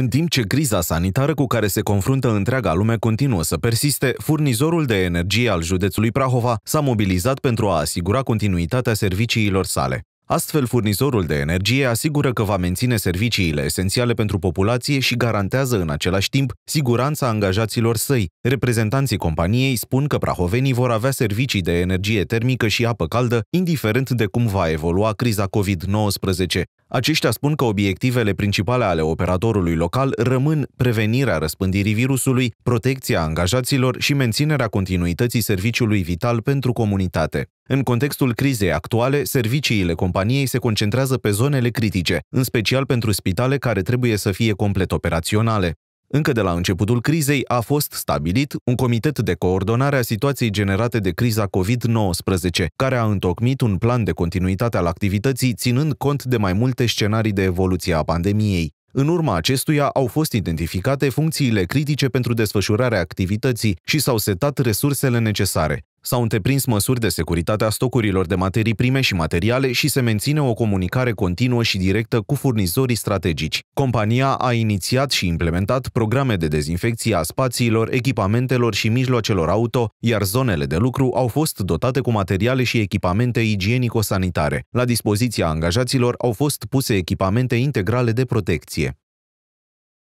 În timp ce criza sanitară cu care se confruntă întreaga lume continuă să persiste, furnizorul de energie al județului Prahova s-a mobilizat pentru a asigura continuitatea serviciilor sale. Astfel, furnizorul de energie asigură că va menține serviciile esențiale pentru populație și garantează în același timp siguranța angajaților săi. Reprezentanții companiei spun că prahovenii vor avea servicii de energie termică și apă caldă, indiferent de cum va evolua criza COVID-19. Aceștia spun că obiectivele principale ale operatorului local rămân prevenirea răspândirii virusului, protecția angajaților și menținerea continuității serviciului vital pentru comunitate. În contextul crizei actuale, serviciile companiei se concentrează pe zonele critice, în special pentru spitale care trebuie să fie complet operaționale. Încă de la începutul crizei a fost stabilit un comitet de coordonare a situației generate de criza COVID-19, care a întocmit un plan de continuitate al activității, ținând cont de mai multe scenarii de evoluție a pandemiei. În urma acestuia au fost identificate funcțiile critice pentru desfășurarea activității și s-au setat resursele necesare. S-au întreprins măsuri de securitate a stocurilor de materii prime și materiale și se menține o comunicare continuă și directă cu furnizorii strategici. Compania a inițiat și implementat programe de dezinfecție a spațiilor, echipamentelor și mijloacelor auto, iar zonele de lucru au fost dotate cu materiale și echipamente igienico-sanitare. La dispoziția angajaților au fost puse echipamente integrale de protecție.